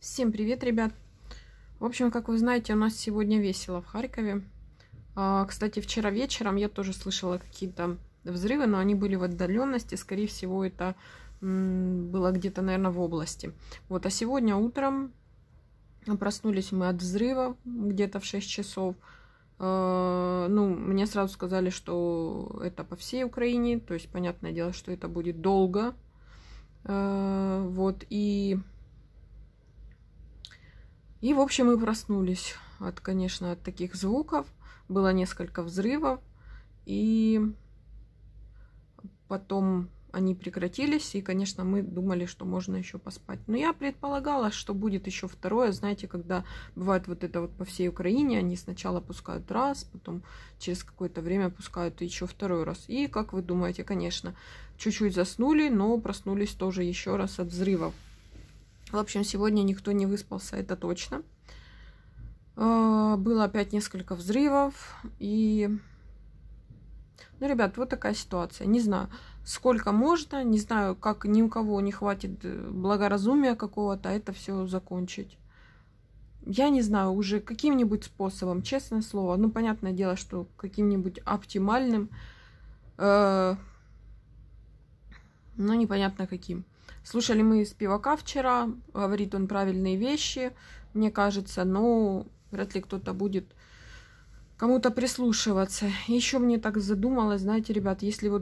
Всем привет, ребят! В общем, как вы знаете, у нас сегодня весело в Харькове. А, кстати, вчера вечером я тоже слышала какие-то взрывы, но они были в отдаленности. Скорее всего, это было где-то, наверное, в области. Вот, а сегодня утром проснулись мы от взрыва где-то в 6 часов. А, ну, мне сразу сказали, что это по всей Украине, то есть, понятное дело, что это будет долго. А, вот, и и, в общем, мы проснулись, от, конечно, от таких звуков. Было несколько взрывов, и потом они прекратились, и, конечно, мы думали, что можно еще поспать. Но я предполагала, что будет еще второе, знаете, когда бывает вот это вот по всей Украине, они сначала пускают раз, потом через какое-то время пускают еще второй раз. И, как вы думаете, конечно, чуть-чуть заснули, но проснулись тоже еще раз от взрывов. В общем, сегодня никто не выспался, это точно. А, было опять несколько взрывов. И, ну, ребят, вот такая ситуация. Не знаю, сколько можно, не знаю, как ни у кого не хватит э, благоразумия какого-то а это все закончить. Я не знаю, уже каким-нибудь способом, честное слово. Ну, понятное дело, что каким-нибудь оптимальным. Э но ну, непонятно каким. Слушали мы из пивака вчера, говорит он правильные вещи, мне кажется, но ну, вряд ли кто-то будет кому-то прислушиваться. Еще мне так задумалось, знаете, ребят, если вот